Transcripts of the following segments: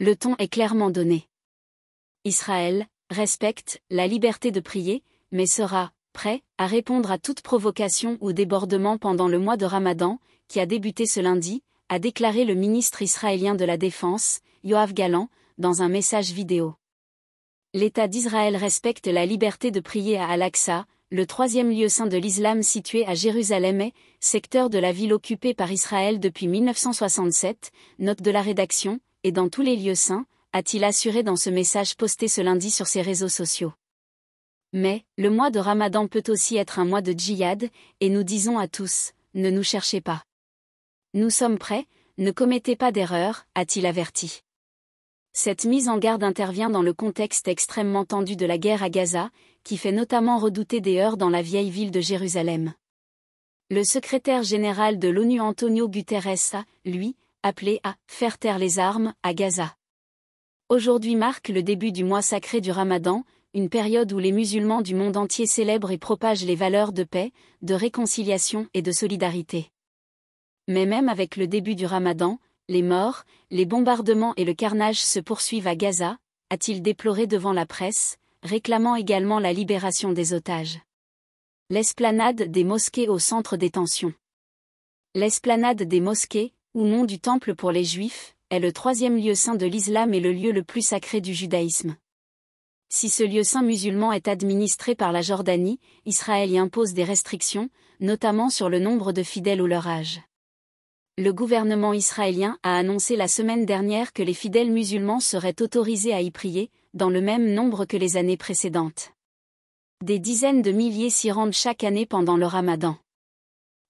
Le ton est clairement donné. Israël respecte la liberté de prier, mais sera prêt à répondre à toute provocation ou débordement pendant le mois de Ramadan, qui a débuté ce lundi, a déclaré le ministre israélien de la Défense, Yoav Galan, dans un message vidéo. L'État d'Israël respecte la liberté de prier à Al-Aqsa, le troisième lieu saint de l'islam situé à Jérusalem et, secteur de la ville occupée par Israël depuis 1967, note de la rédaction, et dans tous les lieux saints, a-t-il assuré dans ce message posté ce lundi sur ses réseaux sociaux. Mais, le mois de Ramadan peut aussi être un mois de djihad, et nous disons à tous, ne nous cherchez pas. Nous sommes prêts, ne commettez pas d'erreur, a-t-il averti. Cette mise en garde intervient dans le contexte extrêmement tendu de la guerre à Gaza, qui fait notamment redouter des heurts dans la vieille ville de Jérusalem. Le secrétaire général de l'ONU Antonio Guterres a, lui, appelé à faire taire les armes à Gaza. Aujourd'hui marque le début du mois sacré du Ramadan, une période où les musulmans du monde entier célèbrent et propagent les valeurs de paix, de réconciliation et de solidarité. Mais même avec le début du Ramadan, les morts, les bombardements et le carnage se poursuivent à Gaza, a-t-il déploré devant la presse, réclamant également la libération des otages. L'esplanade des mosquées au centre des tensions. L'esplanade des mosquées, ou non du temple pour les juifs, est le troisième lieu saint de l'islam et le lieu le plus sacré du judaïsme. Si ce lieu saint musulman est administré par la Jordanie, Israël y impose des restrictions, notamment sur le nombre de fidèles ou leur âge. Le gouvernement israélien a annoncé la semaine dernière que les fidèles musulmans seraient autorisés à y prier, dans le même nombre que les années précédentes. Des dizaines de milliers s'y rendent chaque année pendant le ramadan.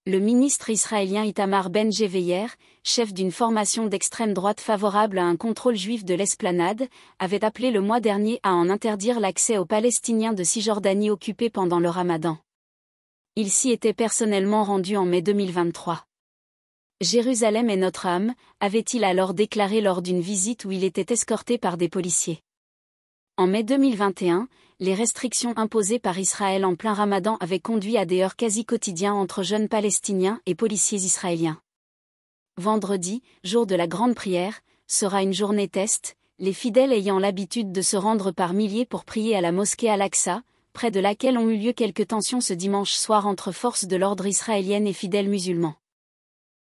Le ministre israélien Itamar Ben-Jeveyer, chef d'une formation d'extrême droite favorable à un contrôle juif de l'esplanade, avait appelé le mois dernier à en interdire l'accès aux Palestiniens de Cisjordanie occupés pendant le ramadan. Il s'y était personnellement rendu en mai 2023. Jérusalem est notre âme, avait-il alors déclaré lors d'une visite où il était escorté par des policiers. En mai 2021, les restrictions imposées par Israël en plein ramadan avaient conduit à des heurts quasi quotidiens entre jeunes palestiniens et policiers israéliens. Vendredi, jour de la grande prière, sera une journée test, les fidèles ayant l'habitude de se rendre par milliers pour prier à la mosquée Al-Aqsa, près de laquelle ont eu lieu quelques tensions ce dimanche soir entre forces de l'ordre israélienne et fidèles musulmans.